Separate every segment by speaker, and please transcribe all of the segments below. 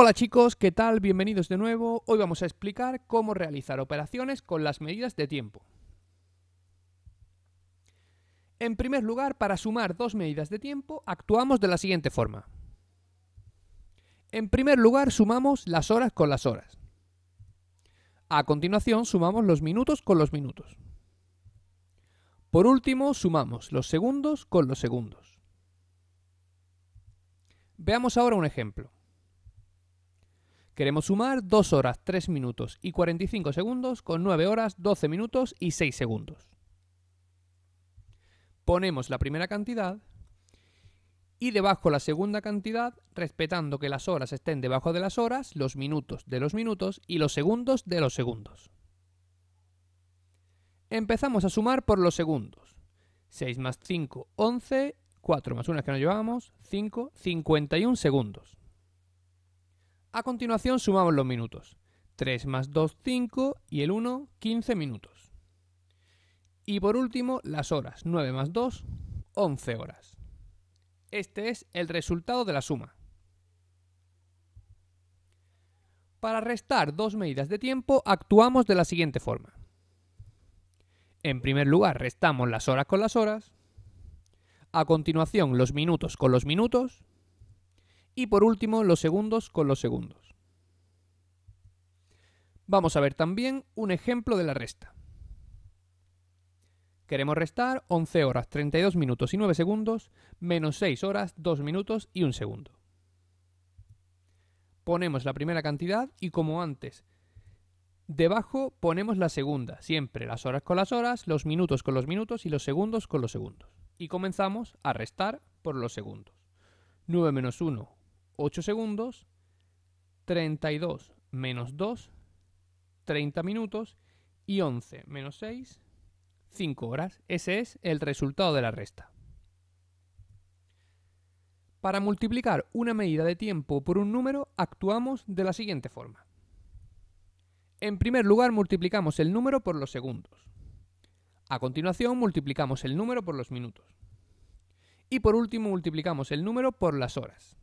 Speaker 1: Hola chicos, ¿qué tal? Bienvenidos de nuevo. Hoy vamos a explicar cómo realizar operaciones con las medidas de tiempo. En primer lugar, para sumar dos medidas de tiempo, actuamos de la siguiente forma. En primer lugar, sumamos las horas con las horas. A continuación, sumamos los minutos con los minutos. Por último, sumamos los segundos con los segundos. Veamos ahora un ejemplo. Queremos sumar 2 horas 3 minutos y 45 segundos con 9 horas 12 minutos y 6 segundos. Ponemos la primera cantidad y debajo la segunda cantidad, respetando que las horas estén debajo de las horas, los minutos de los minutos y los segundos de los segundos. Empezamos a sumar por los segundos. 6 más 5, 11, 4 más 1 que nos llevamos. 5, 51 segundos. A continuación sumamos los minutos. 3 más 2, 5 y el 1, 15 minutos. Y por último, las horas. 9 más 2, 11 horas. Este es el resultado de la suma. Para restar dos medidas de tiempo actuamos de la siguiente forma. En primer lugar, restamos las horas con las horas. A continuación, los minutos con los minutos. Y por último, los segundos con los segundos. Vamos a ver también un ejemplo de la resta. Queremos restar 11 horas 32 minutos y 9 segundos menos 6 horas 2 minutos y 1 segundo. Ponemos la primera cantidad y como antes, debajo ponemos la segunda, siempre las horas con las horas, los minutos con los minutos y los segundos con los segundos. Y comenzamos a restar por los segundos. 9 menos 1, 8 segundos, 32 menos 2, 30 minutos y 11 menos 6, 5 horas. Ese es el resultado de la resta. Para multiplicar una medida de tiempo por un número actuamos de la siguiente forma. En primer lugar multiplicamos el número por los segundos. A continuación multiplicamos el número por los minutos. Y por último multiplicamos el número por las horas.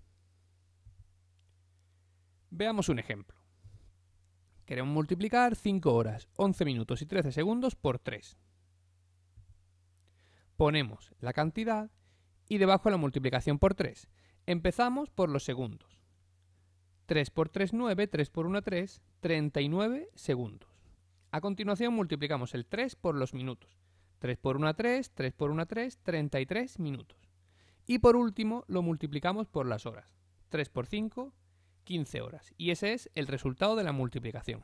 Speaker 1: Veamos un ejemplo. Queremos multiplicar 5 horas, 11 minutos y 13 segundos por 3. Ponemos la cantidad y debajo la multiplicación por 3. Empezamos por los segundos. 3 por 3, 9, 3 por 1, 3, 39 segundos. A continuación multiplicamos el 3 por los minutos. 3 por 1, 3, 3 por 1, 3, 33 minutos. Y por último lo multiplicamos por las horas. 3 por 5, 15 horas. Y ese es el resultado de la multiplicación.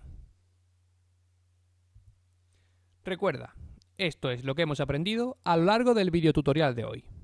Speaker 1: Recuerda, esto es lo que hemos aprendido a lo largo del videotutorial de hoy.